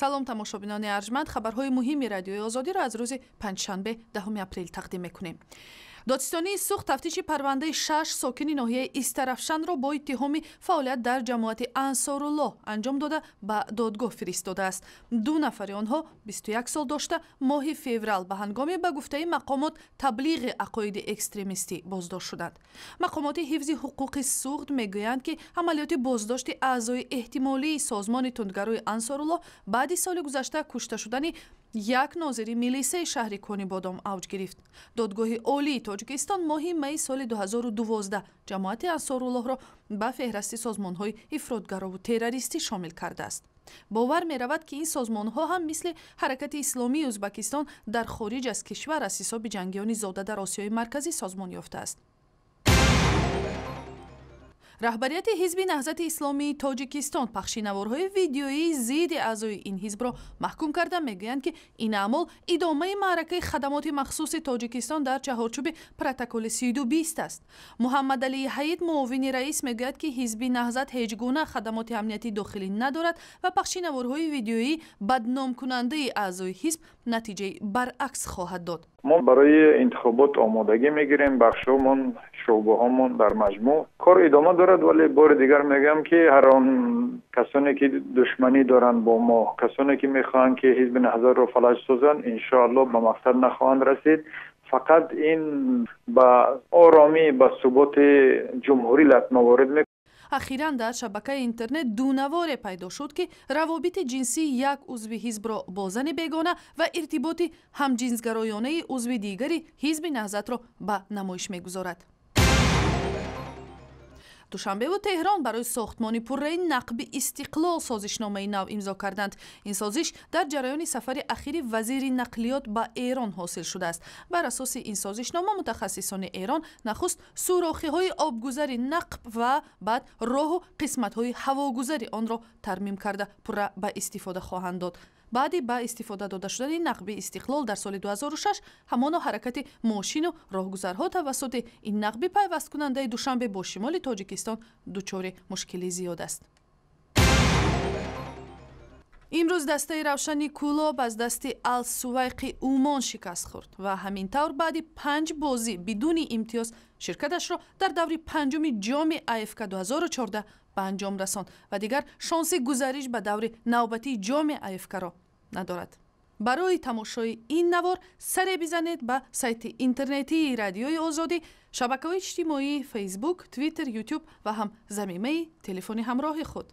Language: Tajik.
салом тамошобинони арҷманд хабарҳои муҳими радиои озодиро аз рӯзи панҷшанбе 1 апрел тақдим мекунем додистони суғ тафтиши парвандаи шаш сокини ноҳияи истарафшанро бо иттиҳоми фаъолият дар ҷамоати ансорулло анҷом дода ба додгоҳ фиристодааст ду нафари онҳо 21 сол дошта моҳи феврал ба ҳангоми ба гуфтаи мақомот таблиғи ақоиди экстремистӣ боздошт шуданд мақомоти ҳифзи ҳуқуқи суғд мегӯянд ки амалиёти боздошти аъзои эҳтимолии созмони тундгарои ансорулло баъди соли гузашта кушта шудани як нозири милисаи шаҳри конибодом авҷ гирифт додгоҳи олии тоҷикистон моҳи майи соли 2012 ҷамоати ансоруллоҳро ба феҳрасти созмонҳои ифротгарову террористӣ шомил кардааст бовар меравад ки ин созмонҳо ҳам мисли ҳаракати исломии узбакистон дар хориҷ аз кишвар аз ҳисоби ҷангиёни зода дар осиёи марказӣ созмон ёфтааст раҳбарияти ҳизби наҳзати исломии тоҷикистон пахши наворҳои видеоии зидди аъзои ин ҳизбро маҳкум карда мегӯянд ки ин аъмол идомаи маъракаи хадамоти махсуси тоҷикистон дар чаҳорчуби протоколи сиду бист аст муҳаммадалии ҳаид муовини раис мегӯяд ки ҳизби наҳзат ҳеҷ гуна хадамоти амнияти дохилӣ надорад ва пахши наворҳои видеоӣ бадномкунандаи аъзои ҳизб натиҷаи баръакс хоҳад дод мо барои интихобот омодагӣ мегирем бахшҳомон шӯъбаҳомон дар маҷмӯъ кор идома дор дорад вале бори дигар мегӯям ки ҳарон касоне ки душманӣ доранд бо мо касоне ки мехоҳанд ки ҳизби наҳзорро фалаҷ созанд иншоалло ба мақсад нахоҳанд расид фақат ин ба оромӣ ба субути ҷумҳурӣ латма ворид мекунад ахиран дар шабакаи интернет ду наворе пайдо шуд ки равобити ҷинсии як узви ҳизбро бо зани бегона ва иртиботи ҳамҷинсгароёнаи узви дигари ҳизби наҳзатро ба намоиш мегузорад душанбе ва теҳрон барои сохтмони пурраи нақби истиқлол созишномаи нав имзо карданд ин созиш дар ҷараёни сафари ахири вазири нақлиёт ба эрон ҳосил шудааст бар асоси ин созишнома мутахассисони эрон нахуст сурохиҳои обгузари нақб ва баъд роҳу қисматҳои ҳавогузари онро тармим карда пурра ба истифода хоҳанд дод баъди ба истифода дода шудани нақби истиқлол дар соли 2006 ҳамоно ҳаракати мошину роҳгузарҳо тавассути ин нақби пайвасткунандаи душанбе бо шимоли тоҷикистон дучори мушкили зиёд аст имрӯз дастаи равшани кӯлоб аз дасти алсувайқи умон шикаст хӯрд ва ҳамин тавр баъди панҷ бозӣ бидуни имтиёз ширкаташро дар даври панҷуми ҷоми афк 2014 ба анҷом расонд ва дигар шонси гузариш ба даври навбатии ҷоми аевкаро надорад барои тамошои ин навор саре бизанед ба сайти интернетии радиои озодӣ шабакаҳои иҷтимоии фейсбук twitтер ютуб ва ҳам замимаи телефони ҳамроҳи худ